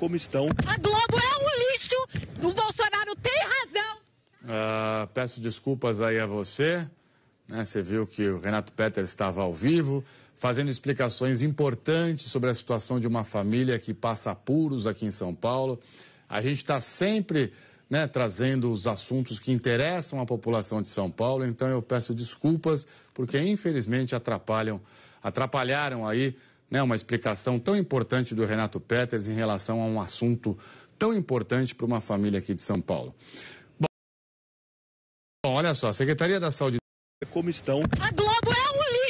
como estão. A Globo é um lixo, o Bolsonaro tem razão. Ah, peço desculpas aí a você. Né? Você viu que o Renato Petter estava ao vivo, fazendo explicações importantes sobre a situação de uma família que passa apuros aqui em São Paulo. A gente está sempre né, trazendo os assuntos que interessam a população de São Paulo. Então eu peço desculpas porque infelizmente atrapalham, atrapalharam aí né, uma explicação tão importante do Renato Peters em relação a um assunto tão importante para uma família aqui de São Paulo. Bom, olha só, a Secretaria da Saúde. Como estão? A Globo é um lixo!